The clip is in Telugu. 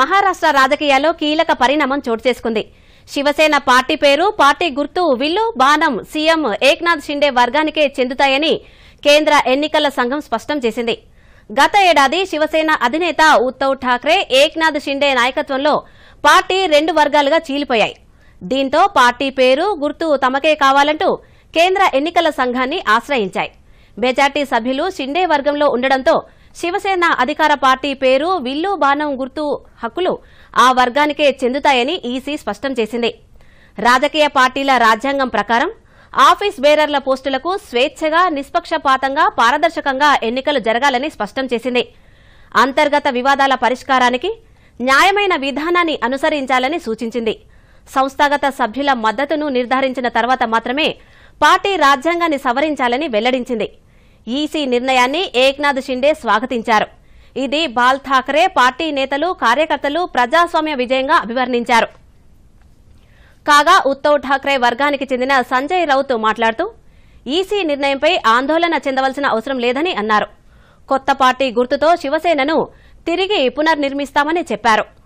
మహారాష్ట్ర రాజకీయాల్లో కీలక పరిణామం చోటు చేసుకుంది శివసేన పార్టీ పేరు పార్టీ గుర్తు విల్లు బాణం సీఎం ఏక్నాథ్ షిండే వర్గానికే చెందుతాయని కేంద్ర ఎన్నికల సంఘం స్పష్టం చేసింది గత ఏడాది శివసేన అధినేత ఉద్దవ్ ఠాక్రే ఏక్నాథ్ షిండే నాయకత్వంలో పార్టీ రెండు వర్గాలుగా చీలిపోయాయి దీంతో పార్టీ పేరు గుర్తు తమకే కావాలంటూ కేంద్ర ఎన్నికల సంఘాన్ని ఆశ్రయించాయి మెజార్టీ సభ్యులు షిండే వర్గంలో ఉండడంతో శివసేన అధికార పార్టీ పేరు విల్లు బాణం గుర్తు హక్కులు ఆ వర్గానికే చెందుతాయని ఈసీ స్పష్టం చేసింది రాజకీయ పార్టీల రాజ్యాంగం ప్రకారం ఆఫీస్ బేరర్ల పోస్టులకు స్వేచ్ఛగా నిష్పక్షపాతంగా పారదర్శకంగా ఎన్నికలు జరగాలని స్పష్టం చేసింది అంతర్గత వివాదాల పరిష్కారానికి న్యాయమైన విధానాన్ని అనుసరించాలని సూచించింది సంస్థాగత సభ్యుల మద్దతును నిర్ధారించిన తర్వాత మాత్రమే పార్టీ రాజ్యాంగాన్ని సవరించాలని వెల్లడించింది ఈసీ నిర్ణయాన్ని ఏక్నాథ్ షిండే స్వాగతించారు ఇది బాల్ ఠాకరే పార్టీ నేతలు కార్యకర్తలు ప్రజాస్వామ్య విజయంగా అభివర్ణించారు కాగా ఉద్దవ్ ఠాక్రే వర్గానికి చెందిన సంజయ్ రౌత్ మాట్లాడుతూ ఈసీ నిర్ణయంపై ఆందోళన చెందవలసిన అవసరం లేదని అన్నారు కొత్త పార్టీ గుర్తుతో శివసేనను తిరిగి పునర్నిర్మిస్తామని చెప్పారు